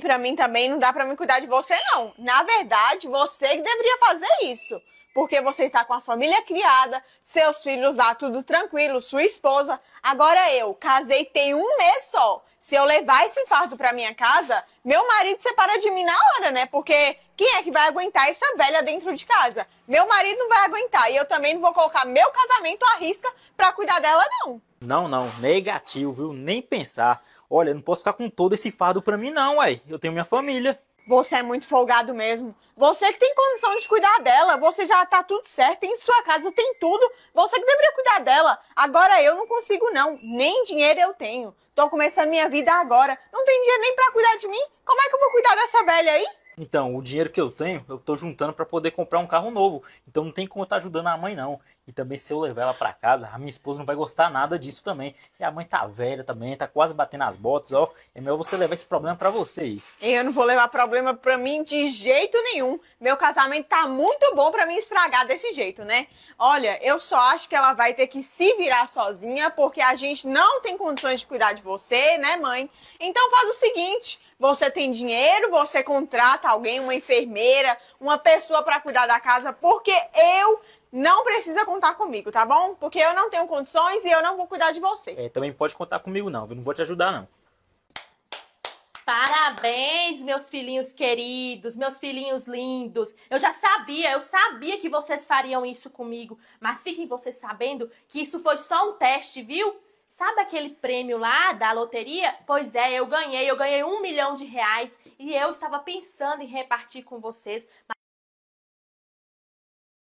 para mim também, não dá para me cuidar de você, não. Na verdade, você que deveria fazer isso. Porque você está com a família criada, seus filhos lá, tudo tranquilo, sua esposa. Agora eu, casei tem um mês só. Se eu levar esse fardo para minha casa, meu marido separa de mim na hora, né? Porque quem é que vai aguentar essa velha dentro de casa? Meu marido não vai aguentar e eu também não vou colocar meu casamento à risca para cuidar dela, não. Não, não, negativo, viu? Nem pensar. Olha, eu não posso ficar com todo esse fardo pra mim, não, ué. Eu tenho minha família. Você é muito folgado mesmo. Você que tem condição de cuidar dela. Você já tá tudo certo, tem sua casa, tem tudo. Você que deveria cuidar dela. Agora eu não consigo, não. Nem dinheiro eu tenho. Tô começando minha vida agora. Não tem dinheiro nem para cuidar de mim. Como é que eu vou cuidar dessa velha aí? Então, o dinheiro que eu tenho, eu estou juntando para poder comprar um carro novo. Então não tem como eu estar tá ajudando a mãe não. E também se eu levar ela para casa, a minha esposa não vai gostar nada disso também. E a mãe tá velha também, tá quase batendo as botas, ó. É melhor você levar esse problema para você aí. Eu não vou levar problema para mim de jeito nenhum. Meu casamento tá muito bom para mim estragar desse jeito, né? Olha, eu só acho que ela vai ter que se virar sozinha, porque a gente não tem condições de cuidar de você, né, mãe? Então faz o seguinte, você tem dinheiro, você contrata contrata alguém, uma enfermeira, uma pessoa para cuidar da casa, porque eu não precisa contar comigo, tá bom? Porque eu não tenho condições e eu não vou cuidar de você. É, também pode contar comigo não, eu não vou te ajudar não. Parabéns, meus filhinhos queridos, meus filhinhos lindos. Eu já sabia, eu sabia que vocês fariam isso comigo, mas fiquem vocês sabendo que isso foi só um teste, viu? Sabe aquele prêmio lá da loteria? Pois é, eu ganhei, eu ganhei um milhão de reais e eu estava pensando em repartir com vocês.